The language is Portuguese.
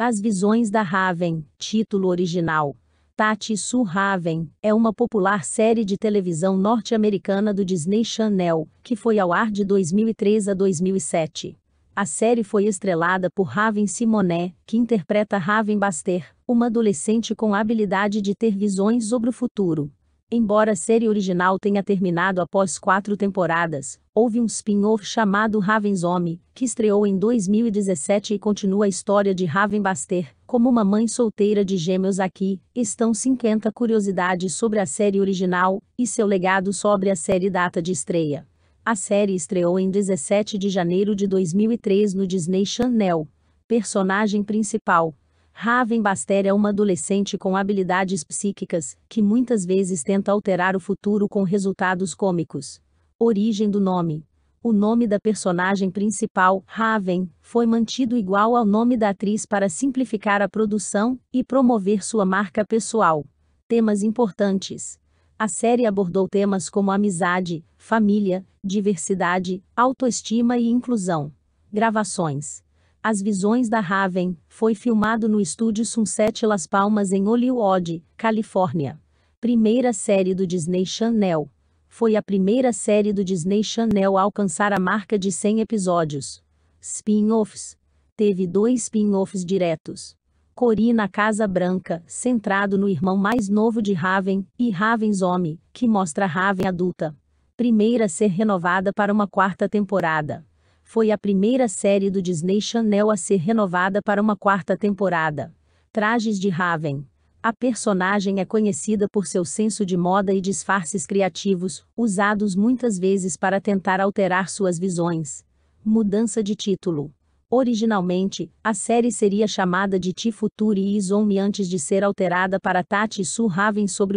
As Visões da Raven, título original. Tati Su Raven, é uma popular série de televisão norte-americana do Disney Channel, que foi ao ar de 2003 a 2007. A série foi estrelada por Raven Simonet, que interpreta Raven Baster, uma adolescente com a habilidade de ter visões sobre o futuro. Embora a série original tenha terminado após quatro temporadas, houve um spin-off chamado Raven's Home, que estreou em 2017 e continua a história de Raven Baster, como uma mãe solteira de gêmeos aqui, estão 50 curiosidades sobre a série original, e seu legado sobre a série data de estreia. A série estreou em 17 de janeiro de 2003 no Disney Channel. Personagem principal, Raven Baster é uma adolescente com habilidades psíquicas, que muitas vezes tenta alterar o futuro com resultados cômicos. Origem do nome. O nome da personagem principal, Raven, foi mantido igual ao nome da atriz para simplificar a produção e promover sua marca pessoal. Temas importantes. A série abordou temas como amizade, família, diversidade, autoestima e inclusão. Gravações. As Visões da Raven, foi filmado no estúdio Sunset Las Palmas em Hollywood, Califórnia. Primeira série do Disney Channel. Foi a primeira série do Disney Channel a alcançar a marca de 100 episódios. Spin-offs. Teve dois spin-offs diretos. Corina Casa Branca, centrado no irmão mais novo de Raven, e Raven's Homem, que mostra Raven adulta. Primeira a ser renovada para uma quarta temporada foi a primeira série do Disney Channel a ser renovada para uma quarta temporada. Trajes de Raven. A personagem é conhecida por seu senso de moda e disfarces criativos, usados muitas vezes para tentar alterar suas visões. Mudança de título. Originalmente, a série seria chamada de Ti Futuri e Zomi antes de ser alterada para Tati Su Raven sobre o